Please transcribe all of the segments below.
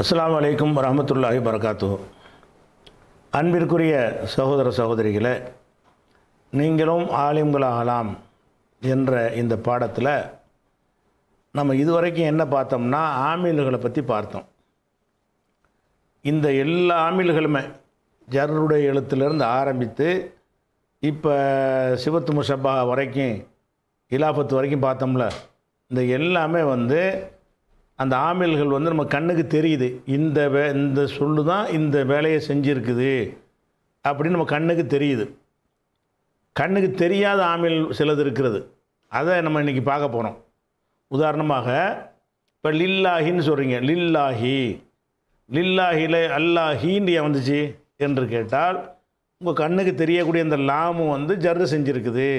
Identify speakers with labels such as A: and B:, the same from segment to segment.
A: அஸ்லாம் வலைக்கம் வரமத்துல்லாஹி வரகாத்து அன்பிற்குரிய சகோதர சகோதரிகளை நீங்களும் ஆலிம்களாகலாம் என்ற இந்த பாடத்தில் நம்ம இதுவரைக்கும் என்ன பார்த்தோம்னா ஆமில்களை பற்றி பார்த்தோம் இந்த எல்லா ஆமில்களுமே ஜருடைய எழுத்துலேருந்து ஆரம்பித்து இப்போ சிவத்து முஷப்பா வரைக்கும் இலாபத்து வரைக்கும் பார்த்தோம்ல இந்த எல்லாமே வந்து அந்த ஆமில்கள் வந்து நம்ம கண்ணுக்கு தெரியுது இந்த வே இந்த சொல்லு தான் இந்த வேலையை செஞ்சுருக்குது அப்படின்னு நம்ம கண்ணுக்கு தெரியுது கண்ணுக்கு தெரியாத ஆமில் சிலது இருக்கிறது அதை நம்ம இன்றைக்கி பார்க்க போகிறோம் உதாரணமாக இப்போ லில்லாஹின்னு சொல்கிறீங்க லில்லாஹி லில்லாஹில அல்லாஹின்னு ஏன் வந்துச்சு என்று கேட்டால் உங்கள் கண்ணுக்கு தெரியக்கூடிய அந்த லாமு வந்து ஜர்ரு செஞ்சுருக்குது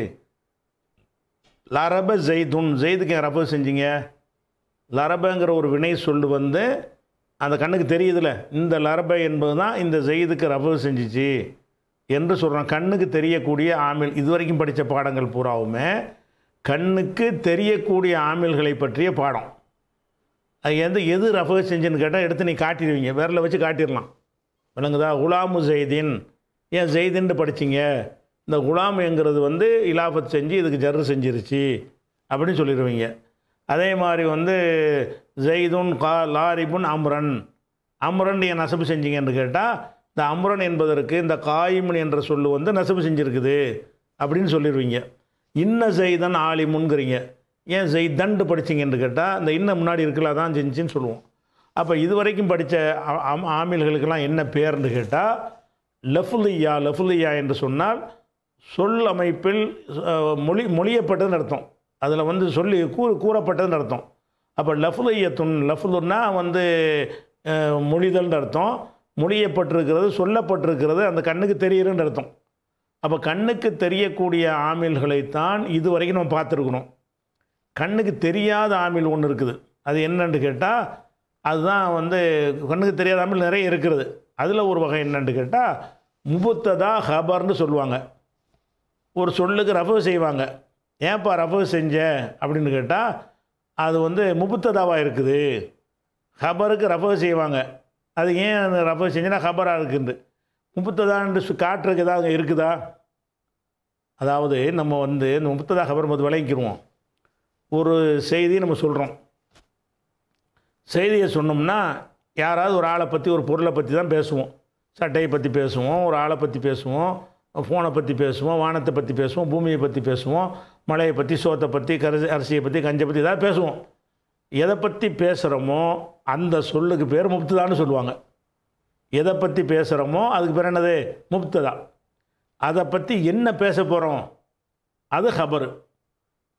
A: லரப ஜெய்துன் ஜெய்துக்கு ரபு செஞ்சீங்க லரபங்கிற ஒரு வினை சொல்லு வந்து அந்த கண்ணுக்கு தெரியுதுல இந்த லரபை என்பது தான் இந்த ஜெயிதுக்கு ரவு செஞ்சிச்சு என்று சொல்கிறோம் கண்ணுக்கு தெரியக்கூடிய ஆமில் இதுவரைக்கும் படித்த பாடங்கள் பூராவுமே கண்ணுக்கு தெரியக்கூடிய ஆமில்களை பற்றிய பாடம் அது எந்த எது ரஃபு செஞ்சுன்னு கேட்டால் எடுத்து நீ காட்டிடுவீங்க விரல வச்சு காட்டிடலாம் விளங்குதா குலாமு ஜெய்தீன் ஏன் ஜெய்தின்னு படிச்சிங்க இந்த குலாம்ங்கிறது வந்து இலாபத்து செஞ்சு இதுக்கு ஜர்ரு செஞ்சிருச்சு அப்படின்னு சொல்லிடுவீங்க அதே மாதிரி வந்து ஜெய்துன் கா லாரிபுன் அம்ரன் அம்ரன் ஏன் நசப்பு என்று கேட்டால் இந்த அம்ரன் என்பதற்கு இந்த காயிமன் என்ற சொல்லு வந்து நசப்பு செஞ்சுருக்குது அப்படின்னு சொல்லிடுவீங்க இன்ன ஜெய்தன் ஆலிமுன்கிறீங்க ஏன் படித்தீங்க என்று கேட்டால் இந்த இன்ன முன்னாடி இருக்கலா தான் செஞ்சுன்னு சொல்லுவோம் அப்போ இது வரைக்கும் படித்த ஆமில்களுக்கெல்லாம் என்ன பேர்னு கேட்டால் லஃபுலியா லஃபுலியா என்று சொன்னால் சொல் அமைப்பில் மொழி மொழியப்பட்டதுன்னு அர்த்தம் அதில் வந்து சொல்லி கூ கூறப்பட்டதுன்னு அர்த்தம் அப்போ லஃபுலையத்துன் லஃபுலுன்னா வந்து மொழிதல்னு அர்த்தம் மொழியப்பட்டிருக்கிறது சொல்லப்பட்டிருக்கிறது அந்த கண்ணுக்கு தெரியுறன்னு அர்த்தம் அப்போ கண்ணுக்கு தெரியக்கூடிய ஆமில்களைத்தான் இது வரைக்கும் நம்ம பார்த்துருக்கணும் கண்ணுக்கு தெரியாத ஆமில் ஒன்று இருக்குது அது என்னென்னு கேட்டால் அதுதான் வந்து கண்ணுக்கு தெரியாத ஆமில் நிறைய இருக்கிறது அதில் ஒரு வகை என்னென்னு கேட்டால் முபுத்ததா ஹபர்னு சொல்லுவாங்க ஒரு சொல்லுக்கு ரஃபு செய்வாங்க ஏன்ப்பா ரஃபு செஞ்ச அப்படின்னு கேட்டால் அது வந்து முபுத்ததாவாக இருக்குது ஹபருக்கு ரஃபு செய்வாங்க அது ஏன் அந்த ரஃபு செஞ்சுன்னா ஹபராக இருக்குது முப்பத்ததான்னு காட்டுறதுக்கு ஏதாவது இருக்குதா அதாவது நம்ம வந்து இந்த முப்பத்ததா ஹபர் போது விளங்கிக்கிடுவோம் ஒரு செய்தியை நம்ம சொல்கிறோம் செய்தியை சொன்னோம்னா யாராவது ஒரு ஆளை பற்றி ஒரு பொருளை பற்றி தான் பேசுவோம் சட்டையை பற்றி பேசுவோம் ஒரு ஆளை பற்றி பேசுவோம் ஃபோனை பற்றி பேசுவோம் வானத்தை பற்றி பேசுவோம் பூமியை பற்றி பேசுவோம் மழையை பற்றி சோத்தை பற்றி கரிசி அரிசியை பற்றி கஞ்சை பற்றி ஏதாவது பேசுவோம் எதை பற்றி பேசுகிறோமோ அந்த சொல்லுக்கு பேர் முப்துதான்னு சொல்லுவாங்க எதை பற்றி பேசுகிறோமோ அதுக்கு பேர் என்னது முப்துதா அதை பற்றி என்ன பேச போகிறோம் அது ஹபரு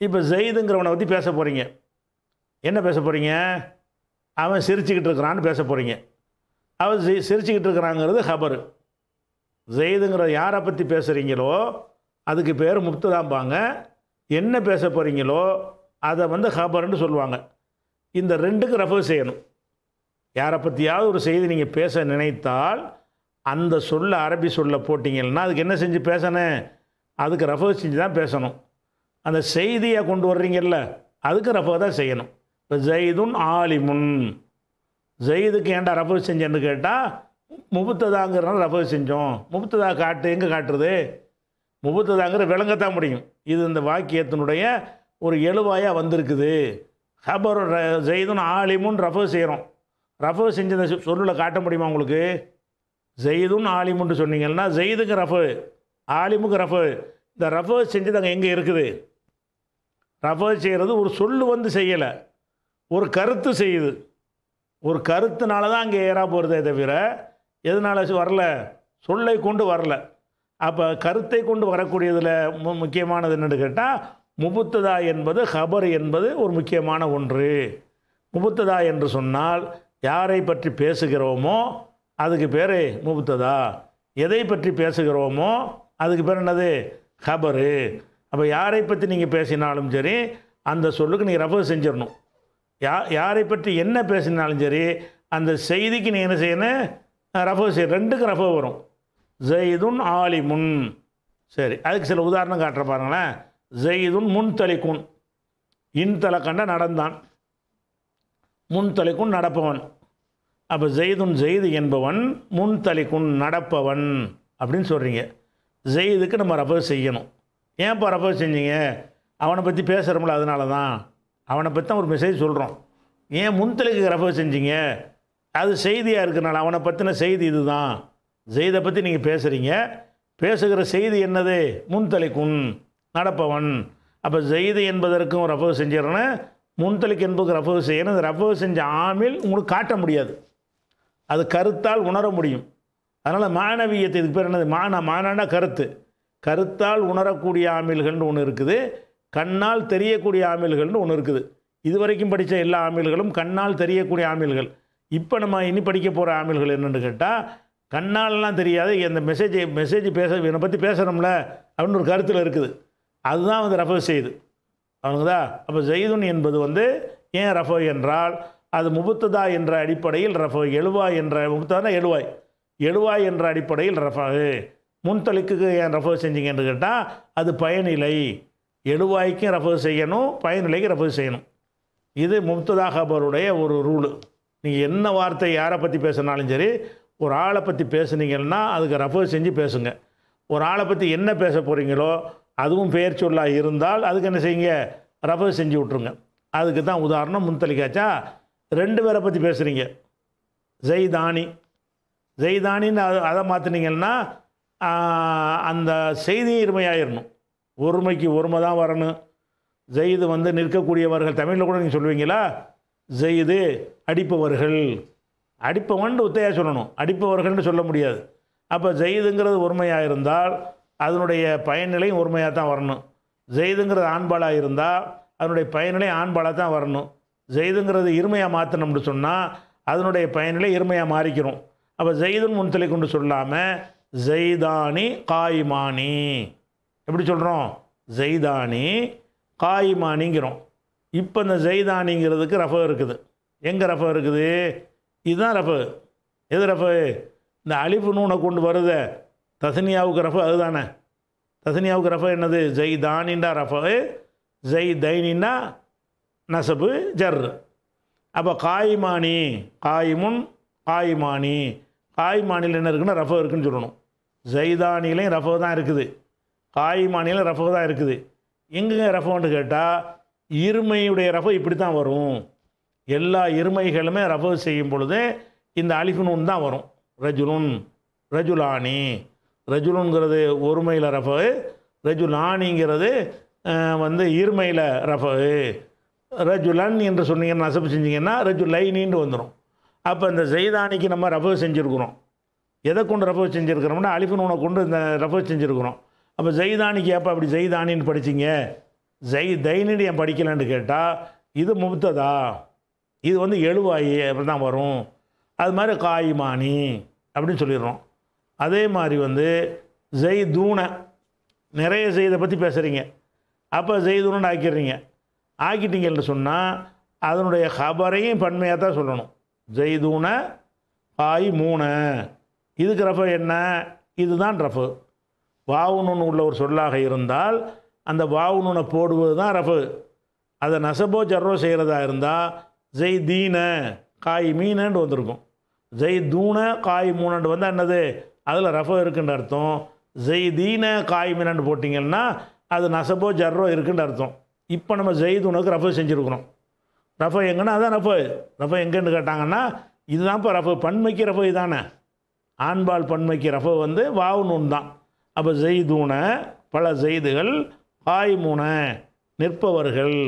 A: இப்போ ஜெயிதுங்கிறவனை பற்றி பேச போகிறீங்க என்ன பேச போகிறீங்க அவன் சிரிச்சுக்கிட்டு இருக்கிறான்னு பேச போகிறீங்க அவன் சி சிரிச்சுக்கிட்டு இருக்கிறாங்கிறது ஹபரு ஜெயிதுங்கிற யாரை பற்றி பேசுகிறீங்களோ அதுக்கு பேர் முப்துதாம்பாங்க என்ன பேச போகிறீங்களோ அதை வந்து ஹபர்னு சொல்லுவாங்க இந்த ரெண்டுக்கு ரெஃபர் செய்யணும் யாரை பற்றியாவது ஒரு செய்தி நீங்கள் பேச நினைத்தால் அந்த சொல்ல அரபி சொல்ல போட்டிங்கன்னா அதுக்கு என்ன செஞ்சு பேசணும் அதுக்கு ரெஃபர் செஞ்சு தான் பேசணும் அந்த செய்தியை கொண்டு வர்றீங்கல்ல அதுக்கு ரெஃபர் தான் செய்யணும் இப்போ ஜெயிதுன் ஆலிமுன் ஜெயிதுக்கு ஏன்டா ரெஃபர் செஞ்சேன்னு கேட்டால் முபுத்ததாங்கிறனால ரெஃபர் செஞ்சோம் முபுத்ததா காட்டு எங்கே காட்டுறது முபத்ததாங்கிற விளங்கத்தான் முடியும் இது இந்த வாக்கியத்தினுடைய ஒரு எழுவாயாக வந்திருக்குது ஹபர் ஜெய்துன் ஆலிமுன் ரஃபர் செய்கிறோம் ரஃபர் செஞ்ச சொல்லில் காட்ட முடியுமா உங்களுக்கு ஜெய்துன் ஆலிமுன்னு சொன்னீங்கன்னா ஜெய்துக்கு ரஃபு ஆலிமுக்கு ரஃபு இந்த ரஃபர் செஞ்சது அங்கே எங்கே இருக்குது ரஃபர் செய்கிறது ஒரு சொல்லு வந்து செய்யலை ஒரு கருத்து செய்யுது ஒரு கருத்துனால தான் அங்கே ஏறா போகிறதே தவிர எதனால வரல சொல்லை கொண்டு வரல அப்போ கருத்தை கொண்டு வரக்கூடியதில் மு முக்கியமானது என்னென்னு கேட்டால் முபுத்ததா என்பது ஹபர் என்பது ஒரு முக்கியமான ஒன்று முபுத்ததா என்று சொன்னால் யாரை பற்றி பேசுகிறோமோ அதுக்கு பேர் முபுத்ததா எதை பற்றி பேசுகிறோமோ அதுக்கு பேர் என்னது ஹபரு அப்போ யாரை பற்றி நீங்கள் பேசினாலும் சரி அந்த சொல்லுக்கு நீங்கள் ரெஃபர் செஞ்சிடணும் யா யாரை பற்றி என்ன பேசினாலும் சரி அந்த செய்திக்கு நீங்கள் என்ன செய்யணும் ரஃபர் செய் ரெண்டுக்கும் ரஃபர் வரும் ஜெயிதுன் ஆலிமுன் சரி அதுக்கு சில உதாரணம் காட்டுற பாருங்களேன் ஜெயிதுன் முன் தலைக்குன் இன் கண்ட நடந்தான் முன் தலைக்குன் நடப்பவன் அப்போ ஜெயிதுன் ஜெயிது என்பவன் முன் தலைக்குன் நடப்பவன் அப்படின்னு சொல்கிறீங்க ஜெயிதுக்கு நம்ம ரஃபர் செய்யணும் ஏன்ப்பா ரஃபர் செஞ்சீங்க அவனை பற்றி பேசுகிறோம்ல அதனால தான் அவனை பற்றி தான் ஒரு மெசேஜ் சொல்கிறோம் ஏன் முன்தலைக்கு ரஃபர் செஞ்சீங்க அது செய்தியாக இருக்கனால அவனை பற்றின செய்தி இது தான் ஜெயிதை பற்றி நீங்கள் பேசுகிறீங்க பேசுகிற செய்தி என்னது முன்தலைக்குன் நடப்பவன் அப்போ ஜெயிது என்பதற்கும் ரஃபவு செஞ்சிடறேன்னு முன்தலைக்கு என்பதுக்கு ரஃபவு செய்யணும் அந்த ரஃபவு செஞ்ச ஆமில் உங்களுக்கு காட்ட முடியாது அது கருத்தால் உணர முடியும் அதனால் மாணவியத்தை இதுக்கு பேர் என்னது மானா மானான கருத்து கருத்தால் உணரக்கூடிய ஆமில்கள்னு ஒன்று இருக்குது கண்ணால் தெரியக்கூடிய ஆமில்கள்னு ஒன்று இருக்குது இது வரைக்கும் படித்த எல்லா ஆமில்களும் கண்ணால் தெரியக்கூடிய ஆமில்கள் இப்போ நம்ம இனி படிக்க போகிற ஆமில்கள் என்னென்னு கேட்டால் கண்ணாலெலாம் தெரியாது இந்த மெசேஜ் மெசேஜ் பேச என்னை பற்றி பேசுகிறோம்ல அப்படின்னு ஒரு கருத்தில் இருக்குது அதுதான் வந்து ரஃபர் செய்து அவனுங்கதா அப்போ ஜெய்துன் என்பது வந்து ஏன் ரஃபோ என்றால் அது முபுத்ததா என்ற அடிப்படையில் ரஃபோ எழுவாய் என்ற முபுத்ததா எழுவாய் எழுவாய் என்ற அடிப்படையில் ரஃபா முன்தளிக்கு ஏன் ரஃபோ செஞ்சீங்கன்னு கேட்டால் அது பயனிலை எழுவாய்க்கும் ரஃபோ செய்யணும் பயனிலைக்கு ரஃபோ செய்யணும் இது முப்ததா ஹபருடைய ஒரு ரூலு நீங்கள் என்ன வார்த்தை யாரை பற்றி பேசினாலும் சரி ஒரு ஆளை பற்றி பேசுனீங்கன்னா அதுக்கு ரெஃபர் செஞ்சு பேசுங்க ஒரு ஆளை பற்றி என்ன பேச போகிறீங்களோ அதுவும் பெயர் சொல்லாக இருந்தால் அதுக்கு என்ன செய்யுங்க ரெஃபர் செஞ்சு விட்ருங்க அதுக்கு தான் உதாரணம் முன்தளிக்காச்சா ரெண்டு பேரை பற்றி பேசுகிறீங்க ஜெய்தானி ஜெய்தானின்னு அதை அதை மாற்றினீங்கன்னா அந்த செய்தி இருமையாயிடணும் ஒருமைக்கு ஒருமை தான் வரணும் ஜெயிது வந்து நிற்கக்கூடியவர்கள் தமிழில் கூட நீங்கள் சொல்லுவீங்களா ஜெயிது அடிப்பவர்கள் அடிப்பவன் உத்தையாக சொல்லணும் அடிப்பவர்கள்னு சொல்ல முடியாது அப்போ ஜெயிதுங்கிறது ஒருமையாக இருந்தால் அதனுடைய பயன்நிலையும் ஒருமையாக தான் வரணும் ஜெயிதுங்கிறது ஆண்பாலாக இருந்தால் அதனுடைய பயனிலையும் ஆண்பாலாக தான் வரணும் ஜெயிதுங்கிறது இருமையாக மாற்றணும்னு சொன்னால் அதனுடைய பயன்நிலை இருமையாக மாறிக்கிறோம் அப்போ ஜெயிதுன்னு முன்தலை கொண்டு சொல்லாமல் ஜெய்தானி காய்மானி எப்படி சொல்கிறோம் ஜெய்தானி காய்மானிங்கிறோம் இப்போ இந்த ஜெய்தானிங்கிறதுக்கு ரஃபம் இருக்குது எங்கே ரஃபம் இருக்குது இதுதான் ரஃபு எது ரஃபு இந்த அழிப்பு நூனை கொண்டு வருத தசனியாவுக்கு ரஃபு அதுதானே தசனியாவுக்கு ரஃபு என்னது ஜெய் தானின்டா ரஃபு ஜெய் தைனின்னா நசபு ஜர் அப்போ காய்மானி காயிமுன் காய்மானி காய்மானியில் என்ன இருக்குன்னா ரஃபு இருக்குன்னு சொல்லணும் ஜெய்தானிலையும் ரஃபு தான் இருக்குது காய்மானியில் ரஃபு தான் இருக்குது எங்கே ரஃபோன்னு கேட்டால் இருமையுடைய ரஃபு இப்படி தான் வரும் எல்லா இருமைகளுமே ரவு செய்யும் பொழுது இந்த அலிஃபுனூன் தான் வரும் ரஜுலுன் ரஜுலானி ரஜுலுங்கிறது ஒருமையில் ரஃபு ரஜுலானிங்கிறது வந்து இருமையில் ரஃபு ரஜுலன் என்று சொன்னீங்கன்னு நசப்பு செஞ்சீங்கன்னா ரஜுலைனின்னு வந்துடும் அப்போ இந்த ஜெய்தானிக்கு நம்ம ரஃபு செஞ்சுருக்குறோம் எதை கொண்டு ரஃபு செஞ்சுருக்கிறோம்னா அலிஃபுனூனை கொண்டு இந்த ரஃபு செஞ்சுருக்குறோம் அப்போ ஜெய்தானிக்கு அப்போ அப்படி ஜெய்தானின்னு படிச்சிங்க ஜெய் தைனின்னு ஏன் படிக்கலன்னு கேட்டால் இது முப்தா இது வந்து எழுவாயி அப்படி தான் வரும் அது மாதிரி காய்மானி அப்படின்னு சொல்லிடுறோம் அதே மாதிரி வந்து ஜெய் தூனை நிறைய செய்தை பற்றி பேசுகிறீங்க அப்போ ஜெய்தூனு ஆக்கிடுறீங்க ஆக்கிட்டீங்கன்னு சொன்னால் அதனுடைய ஹபரையும் பன்மையாக தான் சொல்லணும் ஜெய்தூனை காய் மூனை இதுக்கு ரஃப என்ன இதுதான் ரஃபு வாவுனு உள்ள ஒரு சொல்லாக இருந்தால் அந்த வாவுனுனை போடுவது தான் ரஃப் அதை நசபோ ஜர்ரோ செய்கிறதா இருந்தால் ஜெய் தீன காய் மீனன்ட்டு வந்திருக்கும் ஜெய் தூன காய் மூணன்ட்டு வந்தால் என்னது அதில் ரஃபோ இருக்குன்ற அர்த்தம் ஜெய் தீன காய் மீனன்ட்டு போட்டிங்கன்னா அது நசப்போ ஜர்ரோ இருக்குன்ற அர்த்தம் இப்போ நம்ம ஜெய்தூனுக்கு ரஃப செஞ்சுருக்குறோம் ரஃப எங்கன்னா அதான் ரஃப ரஃப எங்கேன்னு கேட்டாங்கன்னா இதுதான்ப்பா ரஃப பண்மைக்கு ரஃபோ இதானே ஆண்பால் பன்மைக்கு ரஃபோ வந்து வாவு நூன் தான் அப்போ ஜெய் ஜெய்தூன பல ஜெய்துகள் காய் மூனை நிற்பவர்கள்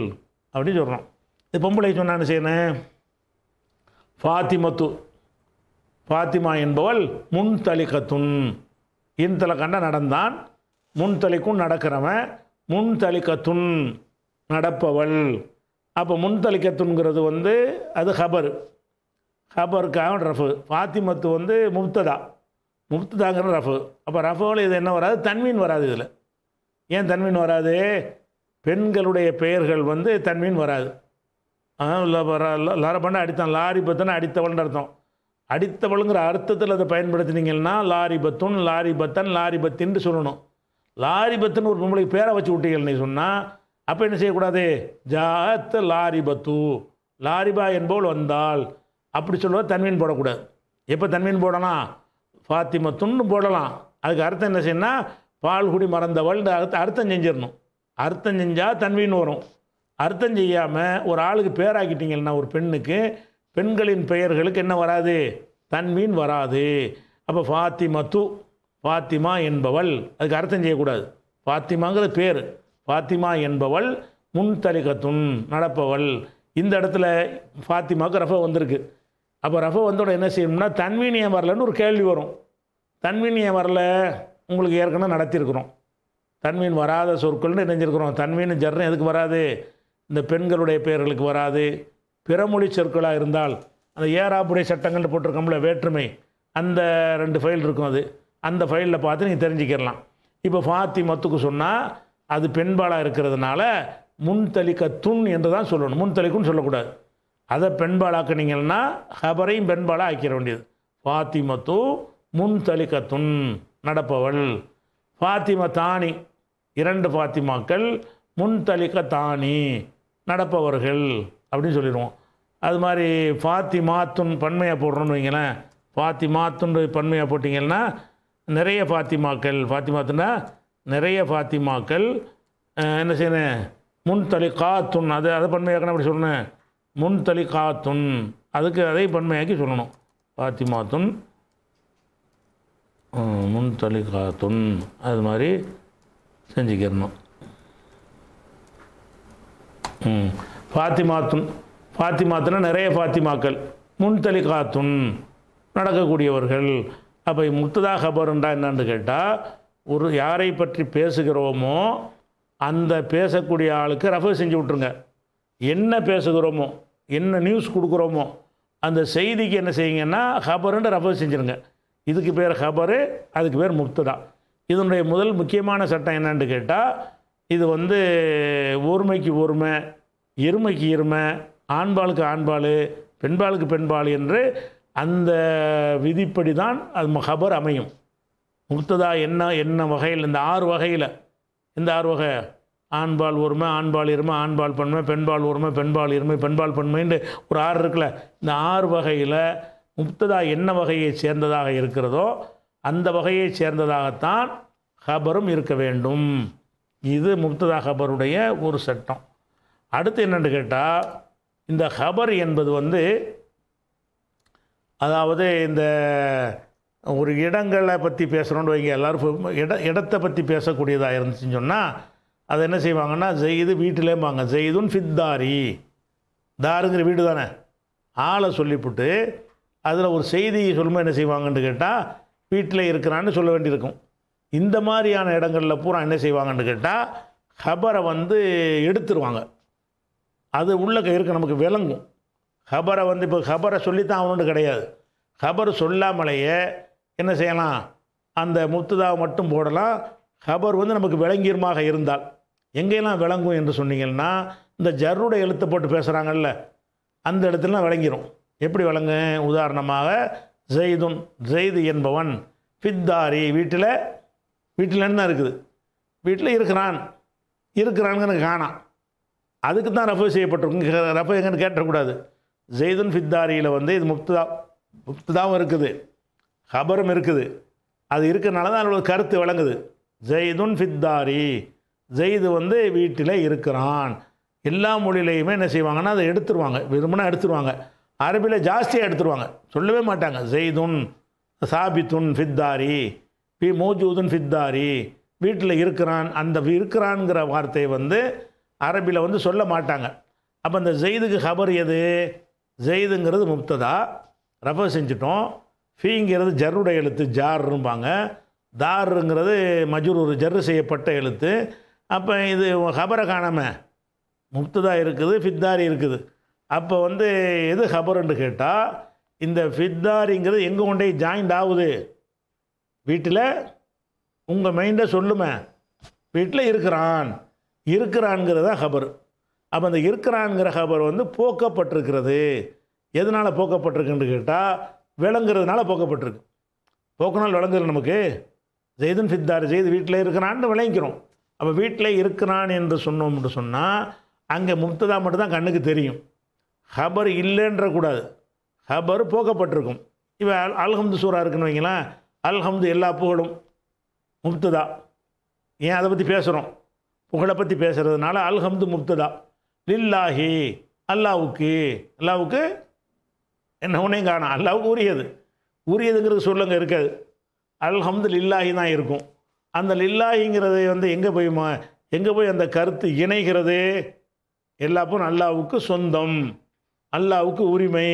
A: அப்படின்னு சொல்கிறோம் இது பொம்பளை சொன்னான்னு செய்யணும் ஃபாத்திமத்து ஃபாத்திமா என்பவள் முன் தலிக்கத்துன் கண்ட நடந்தான் முன் தலிக்கும் நடக்கிறவன் முன் தலிக்கத்துன் நடப்பவள் அப்போ முன் வந்து அது ஹபர் ஹபருக்காக ரஃபு ஃபாத்திமத்து வந்து முப்ததா முப்ததாங்கிற ரஃபு அப்போ ரஃபுவில் இது என்ன வராது தன்மீன் வராது இதில் ஏன் தன்மீன் வராது பெண்களுடைய பெயர்கள் வந்து தன்மீன் வராது அதான் லாரி பண்ண அடித்தான் லாரி பத்தனை அடித்தவள்னு அர்த்தம் அடித்தவளுங்கிற அர்த்தத்தில் அதை பயன்படுத்தினீங்கன்னா லாரி பத்துன் லாரி பத்தன் லாரி பத்தின்னு சொல்லணும் லாரி பத்துன்னு ஒரு நம்மளுக்கு பேரை வச்சு விட்டீங்க நீ சொன்னால் அப்போ என்ன செய்யக்கூடாது ஜாத் லாரி பத்து லாரிபா என்பவள் வந்தால் அப்படி சொல்லுவா தன்மீன் போடக்கூடாது எப்போ தன்மீன் போடலாம் ஃபாத்திமத்துன்னு போடலாம் அதுக்கு அர்த்தம் என்ன செய்யணும்னா பால்குடி மறந்தவள் அர்த்தம் செஞ்சிடணும் அர்த்தம் செஞ்சால் தன்மீன் வரும் அர்த்தம் செய்யாமல் ஒரு ஆளுக்கு பேராக்கிட்டீங்கன்னா ஒரு பெண்ணுக்கு பெண்களின் பெயர்களுக்கு என்ன வராது தன்மீன் வராது அப்போ ஃபாத்திமா து ஃபாத்திமா என்பவள் அதுக்கு அர்த்தம் செய்யக்கூடாது ஃபாத்திமாங்கிற பேர் ஃபாத்திமா என்பவள் முன்தலிகத்துன் நடப்பவள் இந்த இடத்துல ஃபாத்திமாவுக்கு ரஃபா வந்திருக்கு அப்போ ரஃபா வந்தோட என்ன செய்யணும்னா தன்மீனியம் வரலன்னு ஒரு கேள்வி வரும் தன்மீனியம் வரல உங்களுக்கு ஏற்கனவே நடத்தியிருக்கிறோம் தன்மீன் வராத சொற்கள்னு நினைஞ்சிருக்கிறோம் தன்மீன் ஜர்னு எதுக்கு வராது இந்த பெண்களுடைய பெயர்களுக்கு வராது பிறமொழி சொற்களாக இருந்தால் அந்த ஏறாப்புடைய சட்டங்கள்னு போட்டிருக்கோம்ல வேற்றுமை அந்த ரெண்டு ஃபைல் இருக்கும் அது அந்த ஃபைலில் பார்த்து நீங்கள் தெரிஞ்சுக்கிடலாம் இப்போ ஃபாத்தி மத்துக்கு சொன்னால் அது பெண்பாலாக இருக்கிறதுனால முன்தளிக்க துண் என்று தான் சொல்லணும் முன்தளிக்குன்னு சொல்லக்கூடாது அதை பெண்பாலாக்குனீங்கன்னா ஹபரையும் பெண்பாலாக ஆக்கிட வேண்டியது ஃபாத்திமத்து முன்தளிக்க துண் நடப்பவள் ஃபாத்திம தானி இரண்டு ஃபாத்திமாக்கள் முன்தளிக்க தானி நடப்பவர்கள் அப்படின்னு சொல்லிடுவோம் அது மாதிரி மாத்துன் பன்மையாக போடுறோன்னு வைங்களேன் ஃபாத்திமாத்துன்னு பன்மையாக போட்டிங்கன்னா நிறைய ஃபாத்திமாக்கள் மாத்துன்னா நிறைய ஃபாத்திமாக்கள் என்ன செய்யணும் முன் காத்துன் அது அதை பன்மையாக்கணும் அப்படி சொல்லணும் முன் காத்துன் அதுக்கு அதை பன்மையாக்கி சொல்லணும் ஃபாத்திமாத்துன் முன் தலிகாத்துன் அது மாதிரி செஞ்சுக்கிறணும் ஃபாத்திமாத்துன் ஃபாத்திமாத்துனா நிறைய ஃபாத்திமாக்கள் முன்தலிகாத்துன் நடக்கக்கூடியவர்கள் அப்போ முத்ததா ஹபருண்டா என்னன்னு கேட்டால் ஒரு யாரை பற்றி பேசுகிறோமோ அந்த பேசக்கூடிய ஆளுக்கு ரெஃபர் செஞ்சு விட்ருங்க என்ன பேசுகிறோமோ என்ன நியூஸ் கொடுக்குறோமோ அந்த செய்திக்கு என்ன செய்யுங்கன்னா ஹபருன்னு ரெஃபர் செஞ்சுருங்க இதுக்கு பேர் ஹபரு அதுக்கு பேர் முத்ததா இதனுடைய முதல் முக்கியமான சட்டம் என்னன்னு கேட்டால் இது வந்து ஓர்மைக்கு ஓர்மை எருமைக்கு இருமை ஆண்பாளுக்கு ஆண்பாள் பெண்பாளுக்கு பெண்பாள் என்று அந்த விதிப்படி தான் அது மகபர் அமையும் முக்ததா என்ன என்ன வகையில் இந்த ஆறு வகையில் இந்த ஆறு வகை ஆண்பால் ஒருமை ஆண்பால் இருமை ஆண்பால் பண்மை பெண்பால் ஒருமை பெண்பால் இருமை பெண்பால் பன்மைன்னு ஒரு ஆறு இருக்குல்ல இந்த ஆறு வகையில் முப்ததா என்ன வகையை சேர்ந்ததாக இருக்கிறதோ அந்த வகையை சேர்ந்ததாகத்தான் ஹபரும் இருக்க வேண்டும் இது முப்ததா ஹபருடைய ஒரு சட்டம் அடுத்து என்னென்னு கேட்டால் இந்த ஹபர் என்பது வந்து அதாவது இந்த ஒரு இடங்களை பற்றி பேசுகிறோன்னு வைங்க எல்லோரும் இட இடத்தை பற்றி பேசக்கூடியதாக இருந்துச்சுன்னு சொன்னால் அதை என்ன செய்வாங்கன்னா ஜெயிது வீட்டிலே வாங்க ஜெயிதுன் ஃபித்தாரி தாருங்கிற வீடு தானே ஆளை சொல்லிவிட்டு அதில் ஒரு செய்தியை சொல்லும்போது என்ன செய்வாங்கன்னு கேட்டால் வீட்டில் இருக்கிறான்னு சொல்ல வேண்டியிருக்கும் இந்த மாதிரியான இடங்களில் பூரா என்ன செய்வாங்கன்னு கேட்டால் ஹபரை வந்து எடுத்துருவாங்க அது உள்ள இருக்க நமக்கு விளங்கும் ஹபரை வந்து இப்போ ஹபரை சொல்லித்தான் அவனு கிடையாது ஹபர் சொல்லாமலேயே என்ன செய்யலாம் அந்த முத்துதாவை மட்டும் போடலாம் ஹபர் வந்து நமக்கு விளங்கியமாக இருந்தால் எங்கெல்லாம் விளங்கும் என்று சொன்னீங்கன்னா இந்த ஜருடைய எழுத்து போட்டு பேசுகிறாங்கல்ல அந்த இடத்துலலாம் விளங்கிடும் எப்படி விளங்கு உதாரணமாக ஜெய்துன் ஜெய்து என்பவன் ஃபித்தாரி வீட்டில் வீட்டில் தான் இருக்குது வீட்டில் இருக்கிறான் இருக்கிறான்னு காணாம் அதுக்கு தான் ரஃபு செய்யப்பட்டிருக்கு ரஃபு எங்கன்னு கேட்டக்கூடாது ஜெய்துன் ஃபித்தாரியில் வந்து இது முப்தா முப்தாவும் இருக்குது ஹபரும் இருக்குது அது இருக்கிறனால தான் அவங்களுக்கு கருத்து விளங்குது ஜெய்துன் ஃபித்தாரி ஜெய்து வந்து வீட்டில் இருக்கிறான் எல்லா மொழியிலையுமே என்ன செய்வாங்கன்னா அதை எடுத்துருவாங்க விரும்பினா எடுத்துருவாங்க அரபியில் ஜாஸ்தியாக எடுத்துருவாங்க சொல்லவே மாட்டாங்க ஜெய்துன் சாபித்துன் ஃபித்தாரி பி மோஜூதன் ஃபித்தாரி வீட்டில் இருக்கிறான் அந்த இருக்கிறான்ங்கிற வார்த்தையை வந்து அரபியில் வந்து சொல்ல மாட்டாங்க அப்போ அந்த ஜெய்துக்கு ஹபர் எது ஜெய்துங்கிறது முப்ததா ரெஃபர் செஞ்சிட்டோம் ஃபீங்கிறது ஜருடைய எழுத்து ஜாரும்பாங்க தாருங்கிறது மஜூர் ஒரு ஜர்ரு செய்யப்பட்ட எழுத்து அப்போ இது ஹபரை காணாமல் முப்ததா இருக்குது ஃபித்தாரி இருக்குது அப்போ வந்து எது ஹபர்ன்னு கேட்டால் இந்த ஃபித்தாரிங்கிறது எங்கே கொண்டே ஜாயிண்ட் ஆகுது வீட்டில் உங்கள் மைண்டை சொல்லுமே வீட்டில் இருக்கிறான் இருக்கிறான்ங்கிறத ஹபர் அப்போ அந்த இருக்கிறான்ங்கிற ஹபர் வந்து போக்கப்பட்டிருக்கிறது எதனால் போக்கப்பட்டிருக்குன்னு கேட்டால் விளங்குறதுனால போக்கப்பட்டிருக்கு போக்குனால் விளங்குறது நமக்கு ஜெய்தன் சித்தார் ஜெய்து வீட்டில் இருக்கிறான்னு விளங்கிக்கிறோம் அப்போ வீட்டில் இருக்கிறான் என்று சொன்னோம்னு சொன்னால் அங்கே முப்ததா மட்டும்தான் கண்ணுக்கு தெரியும் ஹபர் இல்லைன்ற கூடாது ஹபர் போக்கப்பட்டிருக்கும் இவன் அல்ஹம்து சூறா இருக்குன்னு வைங்களேன் அல்ஹம்து எல்லா புகழும் முப்ததா ஏன் அதை பற்றி பேசுகிறோம் புகழை பற்றி பேசுகிறதுனால அல்ஹம்து முப்ததா லில்லாஹி அல்லாவுக்கு அல்லாவுக்கு என்ன உனையும் காணும் அல்லாவுக்கு உரியது உரியதுங்கிறது சொல்லுங்க இருக்காது அல்ஹம்து லில்லாஹி தான் இருக்கும் அந்த லில்லாஹிங்கிறது வந்து எங்கே போய் எங்கே போய் அந்த கருத்து இணைகிறது எல்லாப்பும் அல்லாவுக்கு சொந்தம் அல்லாவுக்கு உரிமை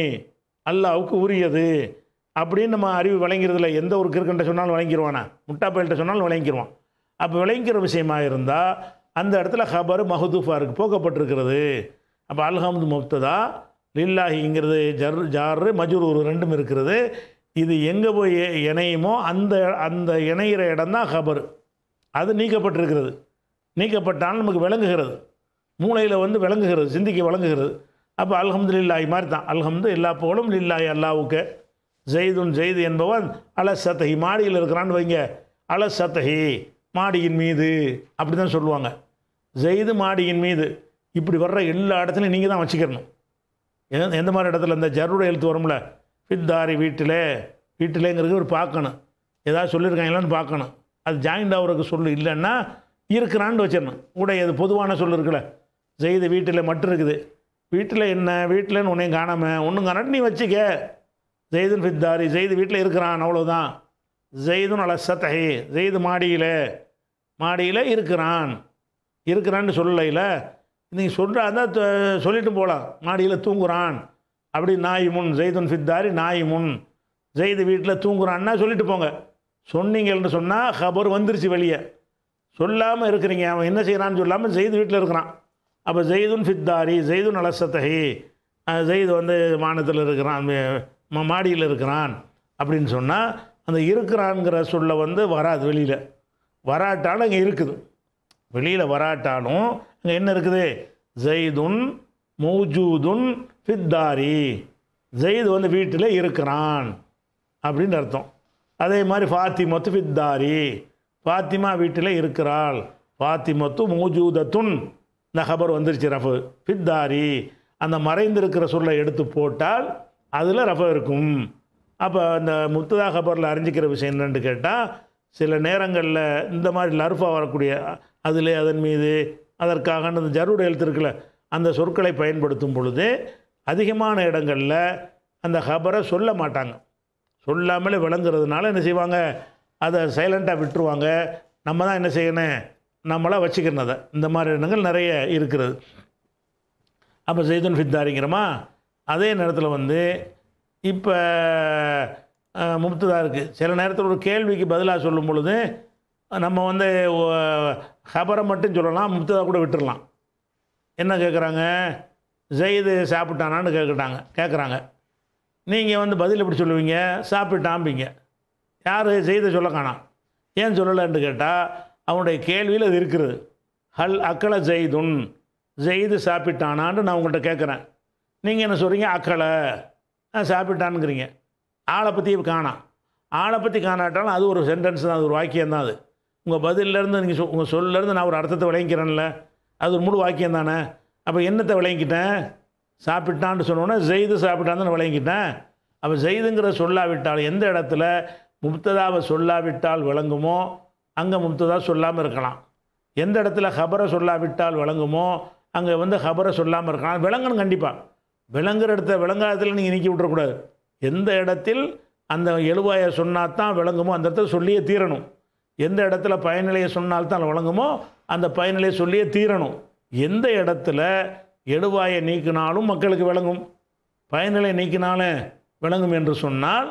A: அல்லாவுக்கு உரியது அப்படின்னு நம்ம அறிவு வழங்கிறதுல எந்த ஒரு கிறுக்கன்ட்ட சொன்னாலும் வழங்கிடுவானா முட்டா சொன்னாலும் வழங்கிடுவான் அப்போ விளங்கிற விஷயமாக இருந்தால் அந்த இடத்துல ஹபர் மஹதூஃபா இருக்குது போக்கப்பட்டிருக்கிறது அப்போ அல்ஹமது முப்ததா லில்லாஹிங்கிறது ஜர் ஜாரு மஜூர் ரெண்டும் இருக்கிறது இது எங்கே போய் இணையுமோ அந்த அந்த இணைகிற இடம் தான் ஹபர் அது நீக்கப்பட்டிருக்கிறது நீக்கப்பட்டாலும் நமக்கு விளங்குகிறது மூளையில் வந்து விளங்குகிறது சிந்திக்க விளங்குகிறது அப்போ அல்ஹம்து லில்லாஹி மாதிரி தான் அல்ஹமது எல்லா புகழும் லில்லாஹி அல்லாவுக்கு ஜெய்துன் ஜெய்து என்பவன் அல மாடியில் இருக்கிறான்னு வைங்க அலசத்தகி மாடியின் மீது அப்படி தான் சொல்லுவாங்க ஜெய்து மாடியின் மீது இப்படி வர்ற எல்லா இடத்துலையும் நீங்கள் தான் வச்சுக்கணும் எந்த மாதிரி இடத்துல இந்த ஜருட எழுத்து வரும்ல பித்தாரி வீட்டிலே வீட்டிலேங்கிறது ஒரு பார்க்கணும் ஏதாவது சொல்லியிருக்காங்களான்னு பார்க்கணும் அது ஜாயிண்ட் ஆகிறதுக்கு சொல்லு இல்லைன்னா இருக்கிறான்னு வச்சிடணும் கூட எது பொதுவான சொல் இருக்குல்ல ஜெய்து வீட்டில் மட்டும் இருக்குது வீட்டில் என்ன வீட்டில்னு உன்னையும் காணாமல் ஒன்றும் காணாட்டி நீ வச்சுக்க ஜெய்துன் ஃபித்தாரி ஜெய்து வீட்டில் இருக்கிறான் அவ்வளோதான் ஜெய்துன் அலசத்தகை ஜெய்து மாடியில் மாடியில் இருக்கிறான் இருக்கிறான்னு சொல்லல நீங்கள் சொல்கிறா தான் சொல்லிட்டு போகலாம் மாடியில் தூங்குறான் அப்படி நாய் முன் ஜெய்துன் ஃபித்தாரி நாய் முன் ஜெய்து வீட்டில் தூங்குறான்னா சொல்லிட்டு போங்க சொன்னீங்கன்னு சொன்னால் ஹபர் வந்துருச்சு வெளியே சொல்லாமல் இருக்கிறீங்க அவன் என்ன செய்கிறான்னு சொல்லாமல் ஜெயிது வீட்டில் இருக்கிறான் அப்போ ஜெய்துன் ஃபித்தாரி ஜெய்துன் அலசத்தகி ஜெயிது வந்து மானத்தில் இருக்கிறான் மாடியில் இருக்கிறான் அப்படின்னு சொன்னால் அந்த இருக்கிறான்ங்கிற சொல்ல வந்து வராது வெளியில் வராட்டாலும் அங்கே இருக்குது வெளியில் வராட்டாலும் அங்கே என்ன இருக்குது ஜெய்துன் மௌஜூதுன் ஃபித்தாரி ஜெயித் வந்து வீட்டில் இருக்கிறான் அப்படின்னு அர்த்தம் அதே மாதிரி ஃபாத்திமத்து ஃபித்தாரி ஃபாத்திமா வீட்டில் இருக்கிறாள் ஃபாத்திமத்து மௌஜூதத்துன் இந்த ஹபர் வந்துருச்சு ரஃபு ஃபித்தாரி அந்த மறைந்திருக்கிற சொல்லை எடுத்து போட்டால் அதில் ரஃபம் இருக்கும் அப்போ அந்த முத்ததா ஹபரில் அறிஞ்சிக்கிற விஷயம் என்னென்னு கேட்டால் சில நேரங்களில் இந்த மாதிரி லருஃபாக வரக்கூடிய அதில் அதன் மீது அதற்காக அந்த ஜருட எழுத்து இருக்கல அந்த சொற்களை பயன்படுத்தும் பொழுது அதிகமான இடங்களில் அந்த ஹபரை சொல்ல மாட்டாங்க சொல்லாமலே விளங்குறதுனால என்ன செய்வாங்க அதை சைலண்ட்டாக விட்டுருவாங்க நம்ம தான் என்ன செய்யணும் நம்மளாக வச்சுக்கணும் அதை இந்த மாதிரி இடங்கள் நிறைய இருக்கிறது அப்போ செய்துன் ஃபித்தாரிங்கிறோமா அதே நேரத்தில் வந்து இப்போ முப்ததா இருக்குது சில நேரத்தில் ஒரு கேள்விக்கு பதிலாக சொல்லும் பொழுது நம்ம வந்து ஹபரை மட்டும் சொல்லலாம் முப்ததா கூட விட்டுடலாம் என்ன கேட்குறாங்க ஜெயிது சாப்பிட்டானான்னு கேட்குறாங்க கேட்குறாங்க நீங்கள் வந்து பதில் எப்படி சொல்லுவீங்க சாப்பிட்டாம்பிங்க யார் செய்த சொல்ல காணாம் ஏன் சொல்லலைன்னு கேட்டால் அவனுடைய கேள்வியில் அது இருக்கிறது ஹல் அக்கலை ஜெய்துன் ஜெய்து சாப்பிட்டானான்னு நான் உங்கள்கிட்ட கேட்குறேன் நீங்கள் என்ன சொல்கிறீங்க அக்களை சாப்பிட்டானுங்கிறீங்க ஆளை பற்றி காணாம் ஆளை பற்றி காணாட்டாலும் அது ஒரு சென்டென்ஸ் தான் அது ஒரு வாக்கியம் தான் அது உங்கள் பதிலேருந்து நீங்கள் சொ உங்கள் சொல்லிலேருந்து நான் ஒரு அர்த்தத்தை விளங்கிக்கிறேன்ல அது ஒரு முழு வாக்கியம் தானே அப்போ என்னத்தை விளங்கிக்கிட்டேன் சாப்பிட்டான்னு சொன்னோன்னே ஜெய்து சாப்பிட்டான்னு விளங்கிக்கிட்டேன் அப்போ ஜெய்துங்கிற சொல்லாவிட்டால் எந்த இடத்துல முப்ததாவை சொல்லாவிட்டால் விளங்குமோ அங்கே முப்ததா சொல்லாமல் இருக்கலாம் எந்த இடத்துல ஹபரை சொல்லாவிட்டால் விளங்குமோ அங்கே வந்து ஹபரை சொல்லாமல் இருக்கலாம் விளங்கணும் கண்டிப்பாக விளங்குற இடத்த விளங்காதத்தில் நீங்கள் நீக்கி விட்டுறக்கூடாது எந்த இடத்தில் அந்த எழுவாயை சொன்னால் தான் விளங்குமோ அந்த இடத்த சொல்லியே தீரணும் எந்த இடத்துல பயனிலையை சொன்னால்தான் விளங்குமோ அந்த பயனிலையை சொல்லியே தீரணும் எந்த இடத்துல எழுவாயை நீக்கினாலும் மக்களுக்கு விளங்கும் பயனிலை நீக்கினாலே விளங்கும் என்று சொன்னால்